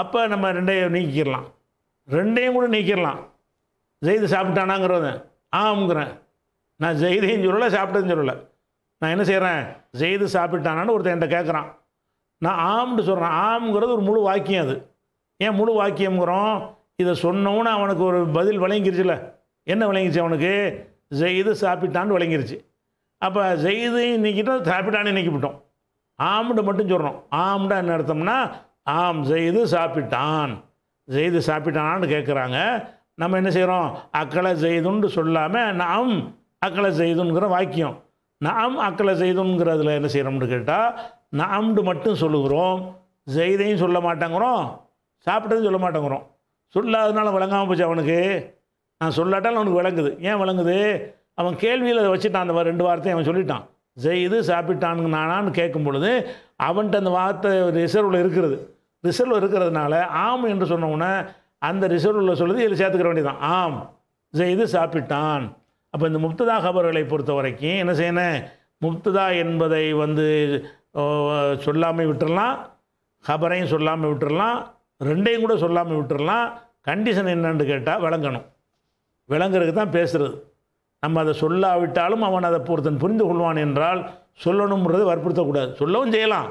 A: அப்போ நம்ம ரெண்டையும் நீக்கிடலாம் ரெண்டையும் கூட நீக்கிடலாம் ஜெயிது சாப்பிட்டானாங்கிறத ஆமுங்கிறேன் நான் ஜெயிதையும் சொல்லலை சாப்பிட்டதுன்னு சொல்லலை நான் என்ன செய்கிறேன் செய்து சாப்பிட்டானான்னு ஒருத்தன் என்கிட்ட கேட்குறான் நான் ஆம்னு சொல்கிறேன் ஆம்ங்கிறது ஒரு முழு வாக்கியம் அது ஏன் முழு வாக்கியம்ங்கிறோம் இதை சொன்னவனு அவனுக்கு ஒரு பதில் விளங்கிருச்சுல என்ன விளங்கிச்சு அவனுக்கு செய்து சாப்பிட்டான்னு விளங்கிருச்சு அப்போ செய்து இன்னைக்கிட்ட சாப்பிட்டான்னு இன்னைக்கு விட்டோம் ஆம்டு மட்டும் சொல்கிறோம் ஆம்டா என்ன அர்த்தம்னா ஆம் செய்து சாப்பிட்டான் செய்து சாப்பிட்டானான்னு கேட்குறாங்க நம்ம என்ன செய்கிறோம் அக்களை செய்துன்னு சொல்லாமல் நாம் அக்களை செய்துங்கிற வாக்கியம் நாம் அக்கலை செய்தோங்கிறதுல என்ன செய்கிறோம்னு கேட்டால் நாம்டு மட்டும் சொல்லுகிறோம் செய்தையும் சொல்ல மாட்டேங்கிறோம் சாப்பிட்டதும் சொல்ல மாட்டேங்கிறோம் சொல்லாதனால விளங்காமல் போச்சு அவனுக்கு நான் சொல்லாட்டாலும் அவனுக்கு விளங்குது ஏன் விளங்குது அவன் கேள்வியில் அதை வச்சுட்டான் அந்த ரெண்டு வார்த்தையும் அவன் சொல்லிட்டான் செய்து சாப்பிட்டானுங்க நானான்னு கேட்கும் பொழுது அவன்கிட்ட அந்த வார்த்தை ரிசர்வில் இருக்கிறது ரிசர்வ் இருக்கிறதுனால ஆம் என்று சொன்னவுடனே அந்த ரிசர்வில் சொல்லுது இதில் சேர்த்துக்கிற வேண்டியதான் ஆம் செய்து சாப்பிட்டான் அப்போ இந்த முப்ததா கபர்களை பொறுத்த வரைக்கும் என்ன செய்யணும் முப்ததா என்பதை வந்து சொல்லாமல் விட்டுடலாம் கபரையும் சொல்லாமல் விட்டுடலாம் ரெண்டையும் கூட சொல்லாமல் விட்டுடலாம் கண்டிஷன் என்னன்னு கேட்டால் விளங்கணும் விளங்குறதுக்கு தான் பேசுகிறது நம்ம அதை சொல்லாவிட்டாலும் அவன் அதை பொறுத்தன் புரிந்து கொள்வான் என்றால் சொல்லணுங்கிறது வற்புறுத்தக்கூடாது சொல்லவும் செய்யலாம்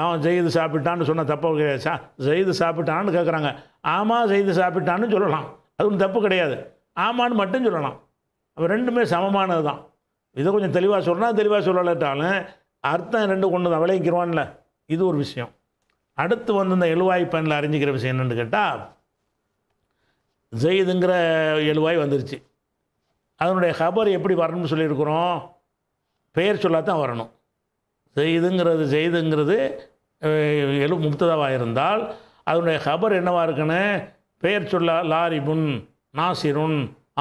A: அவன் செய்து சாப்பிட்டான்னு சொன்ன தப்பு சா செய்து சாப்பிட்டான்னு கேட்குறாங்க ஆமாம் செய்து சாப்பிட்டான்னு சொல்லலாம் அது ஒன்றும் தப்பு கிடையாது ஆமான்னு மட்டும் சொல்லலாம் அப்போ ரெண்டுமே சமமானது தான் இதை கொஞ்சம் தெளிவாக சொல்கிறா தெளிவாக சொல்லலட்டாலும் அர்த்தம் ரெண்டு கொண்டு தான் விளைவிக்கிறோம்ல இது ஒரு விஷயம் அடுத்து வந்து இந்த எழுவாய் பயனில் அறிஞ்சிக்கிற விஷயம் என்னென்னு கேட்டால் ஜெயிதுங்கிற எழுவாய் வந்துருச்சு அதனுடைய ஹபர் எப்படி வரணும்னு சொல்லியிருக்கிறோம் பெயர் சொல்லாதான் வரணும் ஜெயிதுங்கிறது ஜெயிதுங்கிறது எழு முப்ததாவாக இருந்தால் அதனுடைய ஹபர் என்னவாக இருக்குன்னு பெயர் லாரி முன் நாசிருன்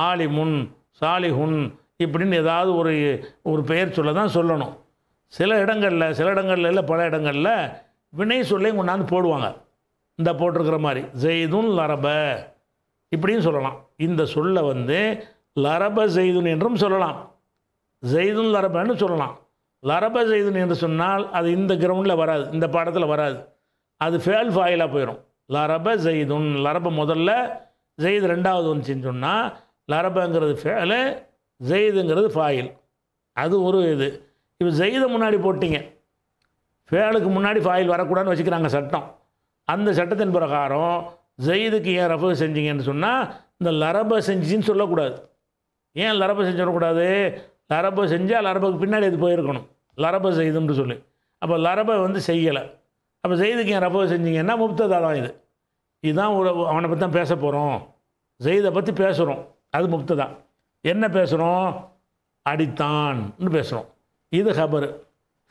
A: ஆலிமுன் சாலிஹுன் இப்படின்னு ஏதாவது ஒரு ஒரு பெயர் சொல்ல தான் சொல்லணும் சில இடங்களில் சில இடங்களில் இல்லை பல இடங்களில் வினை சொல்லையும் கொண்டாந்து போடுவாங்க இந்த போட்டிருக்கிற மாதிரி ஜெய்துன் லரப இப்படின்னு சொல்லலாம் இந்த சொல்லை வந்து லரப ஜெய்துன் என்றும் சொல்லலாம் ஜெய்துன் லரபன்னு சொல்லலாம் லரப ஜெய்துன் என்று சொன்னால் அது இந்த கிரவுண்டில் வராது இந்த பாடத்தில் வராது அது ஃபேல் ஃபாயிலாக போயிடும் லரப ஜெய்துன் லரப முதல்ல ஜெயித் ரெண்டாவது வந்துச்சுன்னு சொன்னால் லரபங்கிறது ஃபேல ஜெயிதுங்கிறது ஃபாயில் அது ஒரு இது இப்போ ஜெயிதை முன்னாடி போட்டிங்க ஃபேலுக்கு முன்னாடி ஃபாயில் வரக்கூடாதுன்னு வச்சுக்கிறாங்க சட்டம் அந்த சட்டத்தின் பிரகாரம் ஜெயிதுக்கு ஏன் ரஃபு செஞ்சீங்கன்னு சொன்னால் இந்த லரபை செஞ்சின்னு சொல்லக்கூடாது ஏன் லரபை செஞ்சிடக்கூடாது லரபை செஞ்சால் லரபுக்கு பின்னாடி இது போயிருக்கணும் லரப செய்துன்னு சொல்லி அப்போ லரபை வந்து செய்யலை அப்போ ஜெயிதுக்கு ஏன் ரஃபை செஞ்சீங்கன்னா முப்ததா தான் இது இதுதான் ஒரு அவனை பற்றி தான் பேச போகிறோம் ஜெயிதை பற்றி பேசுகிறோம் அது முப்து தான் என்ன பேசுகிறோம் அடித்தான்னு பேசுகிறோம் இது ஹபரு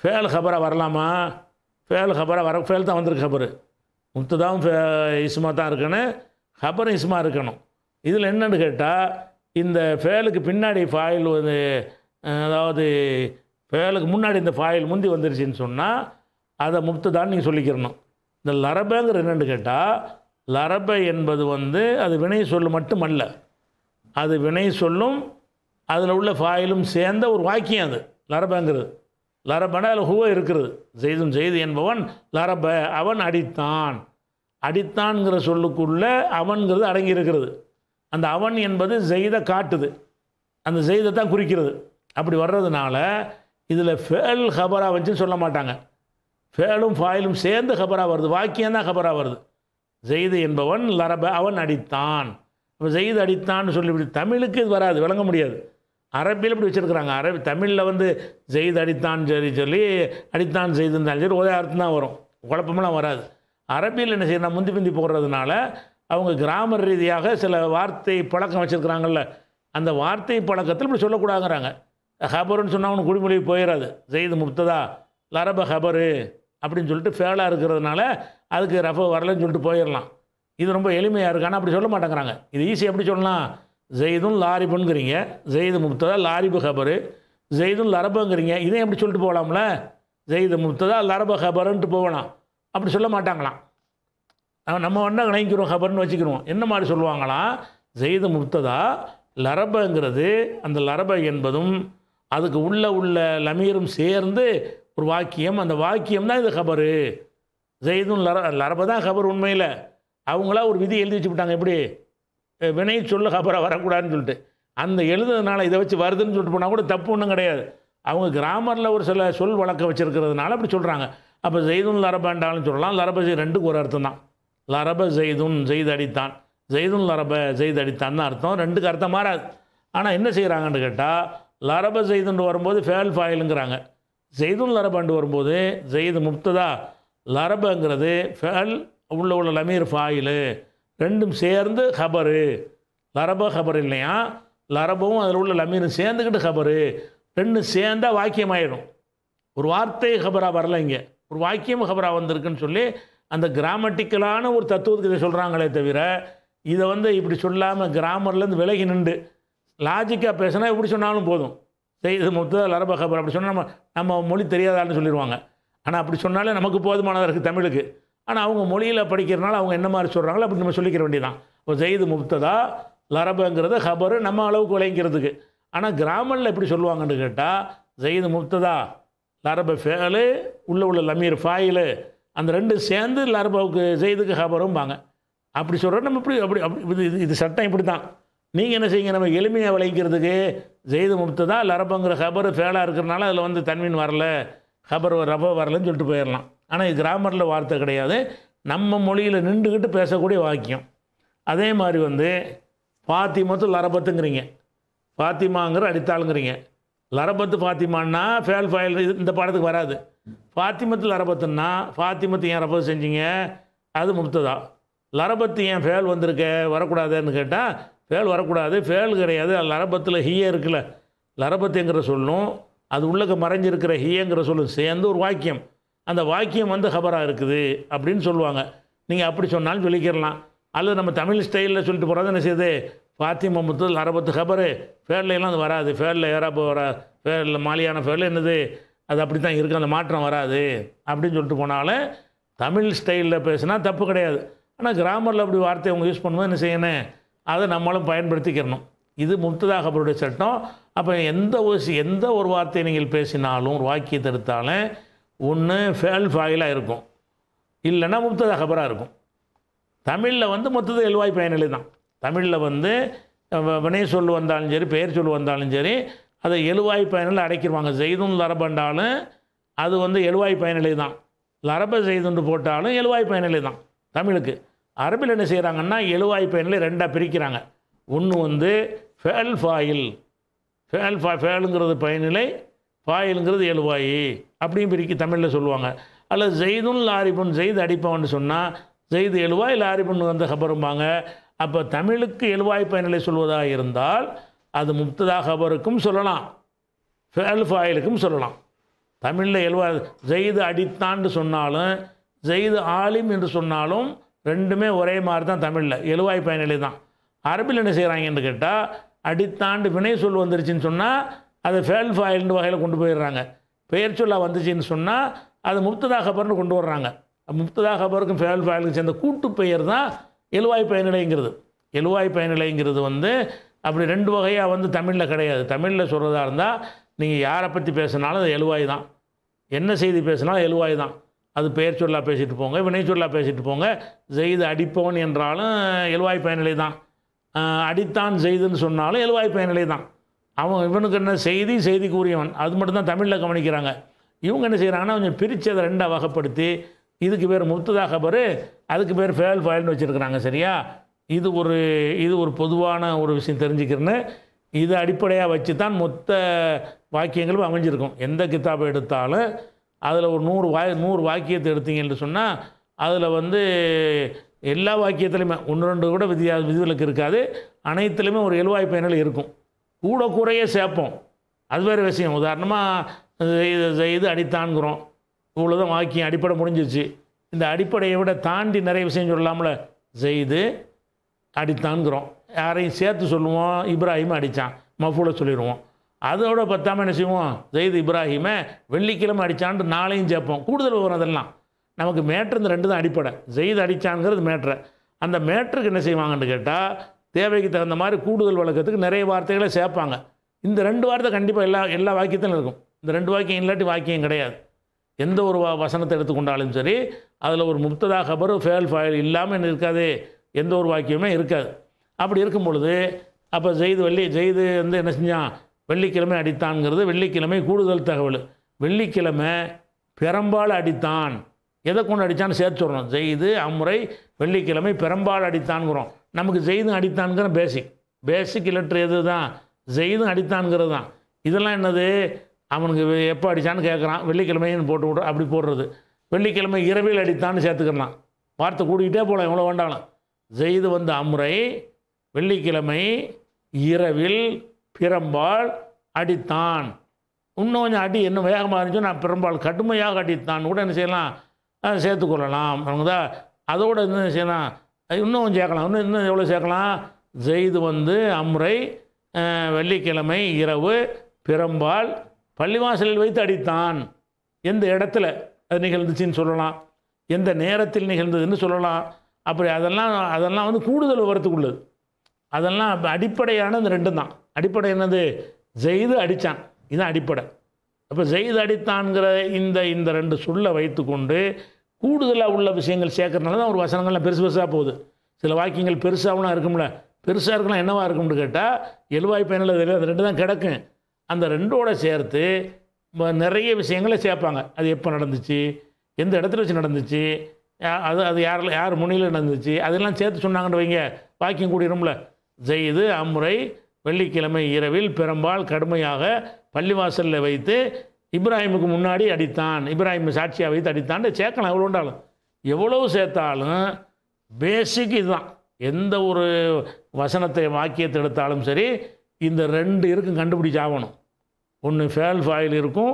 A: ஃபேல் ஹபராக வரலாமா ஃபேல் ஹபராக வர ஃபேல் தான் வந்திருக்கு ஹபரு தான் ஃபே இசுமா தான் இருக்குன்னு ஹபரும் இசுமா இருக்கணும் இதில் என்னென்னு கேட்டால் இந்த ஃபேலுக்கு பின்னாடி ஃபாயில் வந்து அதாவது ஃபேலுக்கு முன்னாடி இந்த ஃபாயில் முந்தி வந்துருச்சுன்னு சொன்னால் அதை தான் நீங்கள் சொல்லிக்கிறணும் இந்த லரபேங்கிற என்னென்னு கேட்டால் லரபை என்பது வந்து அது வினை சொல் மட்டுமல்ல அது வினை சொல்லும் அதில் உள்ள ஃபாயிலும் சேர்ந்த ஒரு வாக்கியம் அது லரபங்கிறது லரபன அதில் ஹுவ இருக்கிறது செய்தும் செய்து என்பவன் லரப அவன் அடித்தான் அடித்தான்கிற சொல்லுக்குள்ள அவன்கிறது அடங்கி இருக்கிறது அந்த அவன் என்பது செய்த காட்டுது அந்த செய்தை தான் குறிக்கிறது அப்படி வர்றதுனால இதில் ஃபேல் ஹபராக வச்சு சொல்ல மாட்டாங்க ஃபேலும் ஃபாயிலும் சேர்ந்து ஹபராக வருது வாக்கியம் தான் ஹபராக வருது செய்து என்பவன் லரப அவன் அடித்தான் இப்போ செய்து அடித்தான்னு சொல்லி இப்படி தமிழுக்கு இது வராது விளங்க முடியாது அரபியில் இப்படி வச்சுருக்குறாங்க அரபி தமிழில் வந்து செய்து அடித்தான் சரி சொல்லி அடித்தான் செய்திருந்தாலும் சரி ஒரே அர்த்தம் தான் வரும் குழப்பமெல்லாம் வராது அரபியில் என்ன செய்யணும் முந்தி பிந்தி போடுறதுனால அவங்க கிராமர் ரீதியாக சில வார்த்தை பழக்கம் வச்சுருக்குறாங்கல்ல அந்த வார்த்தை பழக்கத்தில் இப்படி சொல்லக்கூடாதுங்கிறாங்க ஹபருன்னு சொன்னால் அவனுக்கு குடிமொழி போயிடாது செய்து முப்ததா லரப ஹபரு அப்படின்னு சொல்லிட்டு ஃபேலாக இருக்கிறதுனால அதுக்கு ரஃப வரலன்னு சொல்லிட்டு போயிடலாம் இது ரொம்ப எளிமையாக இருக்குது ஆனால் அப்படி சொல்ல மாட்டேங்கிறாங்க இது ஈஸி எப்படி சொல்லலாம் ஜெய்தும் லாரிபுங்கிறீங்க ஜெய்து முப்ததா லாரிபு ஹபரு ஜெய்தும் லரபுங்கிறீங்க இதையும் எப்படி சொல்லிட்டு போகலாம்ல ஜெய்து முப்ததா லரப ஹபருன்ட்டு போகலாம் அப்படி சொல்ல மாட்டாங்களாம் நம்ம வந்தால் இணைக்கிறோம் ஹபர்னு வச்சுக்கிறோம் என்ன மாதிரி சொல்லுவாங்களாம் ஜெய்து முப்ததா லரபங்கிறது அந்த லரப என்பதும் அதுக்கு உள்ளே உள்ள லமீரும் சேர்ந்து ஒரு வாக்கியம் அந்த வாக்கியம் தான் இது ஹபரு ஜெய்தும் லர லரப தான் ஹபர் உண்மையில் அவங்களா ஒரு விதி எழுதி வச்சு எப்படி வினை சொல்லு அப்புறம் வரக்கூடாதுன்னு சொல்லிட்டு அந்த எழுதுனால இதை வச்சு வருதுன்னு சொல்லிட்டு போனால் கூட தப்பு ஒன்றும் கிடையாது அவங்க கிராமரில் ஒரு சில சொல் வழக்கம் வச்சுருக்கிறதுனால அப்படி சொல்கிறாங்க அப்போ ஜெய்துன் லரபாண்டாலும் சொல்லலாம் லரப ஜெய் ரெண்டுக்கு ஒரு அர்த்தம் தான் லரப ஜெய்துன் ஜெய்து அடித்தான் ஜெய்துன் லரப ஜெய்து அடித்தான் தான் அர்த்தம் ரெண்டுக்கு அர்த்தம் மாறாது ஆனால் என்ன செய்கிறாங்கன்னு கேட்டால் லரப ஜெய்துன்னு வரும்போது ஃபேல் ஃபாயிலுங்கிறாங்க ஜெய்துன் லரபாண்டு வரும்போது செய்து முப்ததா லரபங்கிறது ஃபேல் உள்ளே உள்ள லமீர் ஃபாயிலு ரெண்டும் சேர்ந்து ஹபரு லரப ஹபர் இல்லையா லரபும் அதில் உள்ள லமீரும் சேர்ந்துக்கிட்டு ஹபரு ரெண்டும் சேர்ந்தால் வாக்கியம் ஆயிடும் ஒரு வார்த்தை ஹபராக வரல இங்கே ஒரு வாக்கியம் ஹபராக வந்திருக்குன்னு சொல்லி அந்த கிராமட்டிக்கலான ஒரு தத்துவத்துக்கு இதை சொல்கிறாங்களே தவிர இதை வந்து இப்படி சொல்லாமல் கிராமர்லேருந்து விலகி நின்று லாஜிக்காக பேசினா இப்படி சொன்னாலும் போதும் செய்து மொத்த லரப ஹபர் அப்படி சொன்னால் நம்ம நம்ம மொழி தெரியாதான்னு சொல்லிடுவாங்க ஆனால் அப்படி சொன்னாலே நமக்கு போதுமானதாக இருக்குது தமிழுக்கு ஆனால் அவங்க மொழியில் படிக்கிறனால அவங்க என்ன மாதிரி சொல்கிறாங்களோ அப்படி நம்ம சொல்லிக்கிற வேண்டியதான் இப்போ ஜெயிது முப்ததா லரபுங்கிறது ஹபரு நம்ம அளவுக்கு விளைங்கிறதுக்கு ஆனால் கிராமங்களில் எப்படி சொல்லுவாங்கன்னு கேட்டால் ஜெயிது முப்ததா லரபு ஃபேலு உள்ளே உள்ள லமீர் ஃபாயிலு அந்த ரெண்டு சேர்ந்து லரபாவுக்கு ஜெயிதுக்கு ஹபரும்பாங்க அப்படி சொல்கிற நம்ம இப்படி அப்படி அப்படி இது இது சட்டம் இப்படி தான் நீங்கள் என்ன செய்யுங்க நம்ம எளிமையாக விளைக்கிறதுக்கு ஜெயிது முப்ததா லரபுங்கிற ஹபர் ஃபேலாக இருக்கிறனால அதில் வந்து தன்மீன் வரல ஹபர் ரப வரலன்னு சொல்லிட்டு போயிடலாம் ஆனால் இது கிராமரில் வார்த்தை கிடையாது நம்ம மொழியில் நின்றுக்கிட்டு பேசக்கூடிய வாக்கியம் அதே மாதிரி வந்து பாத்திமத்து லரபத்துங்கிறீங்க பாத்திமாங்கிற அடித்தாளுங்கிறீங்க லரபத்து பாத்திமான்னா ஃபேல் ஃபைல் இது இந்த பாடத்துக்கு வராது பாத்திமத்து லரபத்துன்னா பாத்திமத்து ஏன் ரபத்து செஞ்சீங்க அது முப்ததா லரபத்து ஏன் ஃபேல் வந்திருக்க வரக்கூடாதுன்னு கேட்டால் ஃபேல் வரக்கூடாது ஃபேல் கிடையாது அது லரபத்தில் ஹீயே இருக்குல்ல லரபத்துங்கிற சொல்லும் அது உள்ளக்க மறைஞ்சிருக்கிற ஹீயங்கிற சொல்லும் சேர்ந்து ஒரு வாக்கியம் அந்த வாக்கியம் வந்து ஹபராக இருக்குது அப்படின்னு சொல்லுவாங்க நீங்கள் அப்படி சொன்னாலும் சொல்லிக்கிறலாம் அல்லது நம்ம தமிழ் ஸ்டைலில் சொல்லிட்டு போகிறது என்ன செய்யுது ஃபாத்திமா முத்தல் அரபத்து ஹபரு ஃபேர்லையெல்லாம் அது வராது ஃபேரில் ஏறாப்போ வரா ஃபேரில் மாலியான ஃபேரில் என்னது அது அப்படி தான் இருக்குது அந்த மாற்றம் வராது அப்படின்னு சொல்லிட்டு போனால தமிழ் ஸ்டைலில் பேசுனா தப்பு கிடையாது ஆனால் கிராமரில் அப்படி வார்த்தையை அவங்க யூஸ் பண்ணும்போது என்ன செய்யணும் அதை நம்மளும் பயன்படுத்திக்கிறணும் இது முப்ததா அவருடைய சட்டம் அப்போ எந்த ஒரு எந்த ஒரு வார்த்தையை நீங்கள் பேசினாலும் ஒரு வாக்கியத்தை எடுத்தாலும் ஒன்று ஃபேல் ஃபாயிலாக இருக்கும் இல்லைன்னா முப்ததா ஹபராக இருக்கும் தமிழில் வந்து மொத்தது எழுவாய் பயனிலை தான் தமிழில் வந்து வினை சொல் வந்தாலும் சரி பெயர் சொல் வந்தாலும் சரி அதை எழுவாய் பயனில் அடைக்கிடுவாங்க செய்தும் லரபண்டாலும் அது வந்து எழுவாய் பயனிலை தான் லரப செய்துண்டு போட்டாலும் எழுவாய் பயனிலை தான் தமிழுக்கு அரபில் என்ன செய்கிறாங்கன்னா எழுவாய் பயனிலை ரெண்டாக பிரிக்கிறாங்க ஒன்று வந்து ஃபேல் ஃபாயில் ஃபேல் ஃபா ஃபேலுங்கிறது பயனிலை ஃபாயிலுங்கிறது எழுவாயி அப்படியும் பிரிக்கி தமிழில் சொல்லுவாங்க அல்லது ஜெய்துன் லாரிபுன் ஜெய்து அடிப்பவன் சொன்னால் ஜெய்து எழுவாய் லாரிபுன் வந்த ஹபரும்பாங்க அப்போ தமிழுக்கு எழுவாய் பயனிலை சொல்வதாக இருந்தால் அது முப்ததா ஹபருக்கும் சொல்லலாம் ஃபேல் ஃபாயிலுக்கும் சொல்லலாம் தமிழில் எழுவா ஜெய்து அடித்தான்னு சொன்னாலும் ஜெய்து ஆலிம் என்று சொன்னாலும் ரெண்டுமே ஒரே மாதிரி தான் தமிழில் எழுவாய் பயனிலை தான் அரபில் என்ன செய்கிறாங்கன்னு கேட்டால் அடித்தாண்டு வினை சொல் வந்துருச்சுன்னு சொன்னால் அதை ஃபேல் வகையில் கொண்டு போயிடுறாங்க பெயர் சொல்லா வந்துச்சுன்னு சொன்னால் அது முப்ததா ஹபர்னு கொண்டு வர்றாங்க முப்ததா ஹபருக்கும் ஃபேல் ஃபயலுக்கும் சேர்ந்த கூட்டு பெயர் தான் எழுவாய் பயனிலைங்கிறது எழுவாய் பயனிலைங்கிறது வந்து அப்படி ரெண்டு வகையாக வந்து தமிழில் கிடையாது தமிழில் சொல்கிறதா இருந்தால் நீங்கள் யாரை பற்றி பேசினாலும் அது எழுவாய் தான் என்ன செய்தி பேசினாலும் எழுவாய் தான் அது பெயர் சொல்லா பேசிட்டு போங்க வினை சொல்லா பேசிட்டு போங்க செய்து அடிப்போன் என்றாலும் எழுவாய் பயனிலை தான் அடித்தான் செய்துன்னு சொன்னாலும் எழுவாய் பயனிலை தான் அவன் இவனுக்கு என்ன செய்தி செய்தி கூறியவன் அது மட்டும்தான் தமிழில் கவனிக்கிறாங்க இவங்க என்ன செய்கிறாங்கன்னா கொஞ்சம் பிரித்து அதை ரெண்டாக வகைப்படுத்தி இதுக்கு பேர் முத்ததாக பேர் அதுக்கு பேர் ஃபேல் ஃபயல்னு வச்சுருக்குறாங்க சரியா இது ஒரு இது ஒரு பொதுவான ஒரு விஷயம் தெரிஞ்சுக்கிறேன்னு இதை அடிப்படையாக வச்சு தான் மொத்த வாக்கியங்களும் அமைஞ்சிருக்கும் எந்த கித்தாபை எடுத்தாலும் அதில் ஒரு நூறு வா நூறு வாக்கியத்தை எடுத்தீங்கன்னு சொன்னால் அதில் வந்து எல்லா வாக்கியத்துலையுமே ஒன்று ரெண்டு கூட விதியா விதிவிலக்கு இருக்காது அனைத்துலேயுமே ஒரு எழுவாய் பயனில் இருக்கும் கூட குறைய சேர்ப்போம் அது வேறு விஷயம் உதாரணமாக இது செய்து அடித்தான்ங்கிறோம் இவ்வளோதான் வாக்கியம் அடிப்படை முடிஞ்சிச்சு இந்த அடிப்படையை விட தாண்டி நிறைய விஷயம் சொல்லாமல செய்து அடித்தான்ங்கிறோம் யாரையும் சேர்த்து சொல்லுவோம் இப்ராஹிம் அடித்தான் மஃபூல சொல்லிடுவோம் அதோட பத்தாமல் என்ன செய்வோம் ஜெயித் இப்ராஹிமை வெள்ளிக்கிழமை அடித்தான்ட்டு நாளையும் சேர்ப்போம் கூடுதல் வரும் அதெல்லாம் நமக்கு மேட்ரு இந்த ரெண்டு தான் அடிப்படை ஜெயித் அடித்தான்ங்கிறது மேட்ரு அந்த மேட்ருக்கு என்ன செய்வாங்கன்னு கேட்டால் தேவைக்கு தகுந்த மாதிரி கூடுதல் வழக்கத்துக்கு நிறைய வார்த்தைகளை சேர்ப்பாங்க இந்த ரெண்டு வார்த்தை கண்டிப்பாக எல்லா எல்லா வாக்கியத்திலும் இருக்கும் இந்த ரெண்டு வாக்கியம் இல்லாட்டி வாக்கியம் கிடையாது எந்த ஒரு வசனத்தை எடுத்துக்கொண்டாலும் சரி அதில் ஒரு முப்ததா ஹபரு ஃபேல் ஃபயல் இல்லாமல் இருக்காது எந்த ஒரு வாக்கியமே இருக்காது அப்படி இருக்கும் பொழுது அப்போ ஜெயிது வெள்ளி ஜெயிது வந்து என்ன செஞ்சான் வெள்ளிக்கிழமை அடித்தான்ங்கிறது வெள்ளிக்கிழமை கூடுதல் தகவல் வெள்ளிக்கிழமை பெரம்பால் அடித்தான் எதை கொண்டு அடித்தான்னு சேர்த்து சொல்கிறோம் ஜெயிது அம்முறை வெள்ளிக்கிழமை பெரம்பால் அடித்தான்ங்கிறோம் நமக்கு ஜெயிதும் அடித்தான்கிற பேசிக் பேசிக் லெட்ரு எது தான் ஜெயிதும் அடித்தான்கிறது தான் இதெல்லாம் என்னது அவனுக்கு எப்போ அடித்தான்னு கேட்குறான் வெள்ளிக்கிழமைன்னு போட்டு விட்ற அப்படி போடுறது வெள்ளிக்கிழமை இரவில் அடித்தான்னு சேர்த்துக்கலாம் வார்த்தை கூட்டிகிட்டே போகலாம் எவ்வளோ வேண்டாலும் ஜெயிது வந்து அம்முறை வெள்ளிக்கிழமை இரவில் பிறம்பால் அடித்தான் இன்னும் கொஞ்சம் அடி இன்னும் வேகமாக இருந்துச்சோ நான் பெரும்பால் கடுமையாக அடித்தான் கூட என்ன செய்யலாம் சேர்த்துக்கொள்ளலாம் அவங்க தான் அதோடு என்ன செய்யலாம் இன்னும் கொஞ்சம் சேர்க்கலாம் இன்னும் இன்னும் எவ்வளோ சேர்க்கலாம் ஜெயிது வந்து அம்ரை வெள்ளிக்கிழமை இரவு பிறம்பால் பள்ளிவாசலில் வைத்து அடித்தான் எந்த இடத்துல அது நிகழ்ந்துச்சின்னு சொல்லலாம் எந்த நேரத்தில் நிகழ்ந்ததுன்னு சொல்லலாம் அப்படி அதெல்லாம் அதெல்லாம் வந்து கூடுதல் விவரத்துக்குள்ளது அதெல்லாம் அடிப்படையான இந்த ரெண்டும் தான் அடிப்படை என்னது ஜெயிது அடித்தான் இதுதான் அடிப்படை அப்போ ஜெயிது அடித்தான்கிற இந்த இந்த ரெண்டு சொல்லை வைத்துக்கொண்டு கூடுதலாக உள்ள விஷயங்கள் சேர்க்கறதுனால தான் ஒரு வசனங்கள்லாம் பெருசு பெருசாக போகுது சில வாக்கியங்கள் பெருசாகலாம் இருக்கும்ல பெருசாக இருக்கலாம் என்னவாக இருக்கும்னு கேட்டால் எழுவாய் பயனில் அது ரெண்டு தான் கிடக்கும் அந்த ரெண்டோட சேர்த்து நிறைய விஷயங்களை சேர்ப்பாங்க அது எப்போ நடந்துச்சு எந்த இடத்துல வச்சு நடந்துச்சு அது அது யார் யார் முனையில் நடந்துச்சு அதெல்லாம் சேர்த்து சொன்னாங்கன்னு வைங்க வாக்கியம் கூடிடும்ல ஜெய்து அம்முறை வெள்ளிக்கிழமை இரவில் பெரும்பால் கடுமையாக பள்ளிவாசலில் வைத்து இப்ராஹிமுக்கு முன்னாடி அடித்தான் இப்ராஹிம் சாட்சியாக வைத்து அடித்தான் சேர்க்கலாம் எவ்வளோ உண்டாலும் எவ்வளவு சேர்த்தாலும் பேசிக் இதுதான் எந்த ஒரு வசனத்தை வாக்கியத்தை எடுத்தாலும் சரி இந்த ரெண்டு இருக்கும் கண்டுபிடிச்சாகணும் ஆகணும் ஒன்று ஃபேல் ஃபாயில் இருக்கும்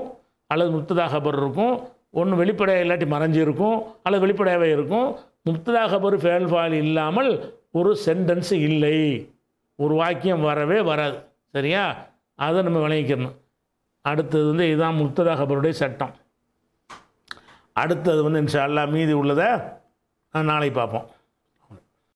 A: அல்லது முப்ததா ஹபர் இருக்கும் ஒன்று வெளிப்படையாக இல்லாட்டி மறைஞ்சு இருக்கும் அல்லது வெளிப்படையாகவே இருக்கும் முப்ததா ஃபேல் ஃபாயில் இல்லாமல் ஒரு சென்டென்ஸ் இல்லை ஒரு வாக்கியம் வரவே வராது சரியா அதை நம்ம விளங்கிக்கணும் அடுத்தது வந்து இதுதான் முர்த்ததா ஹபருடைய சட்டம் அடுத்தது வந்து இன்ஷா அல்லா மீதி உள்ளதை நாளை பார்ப்போம்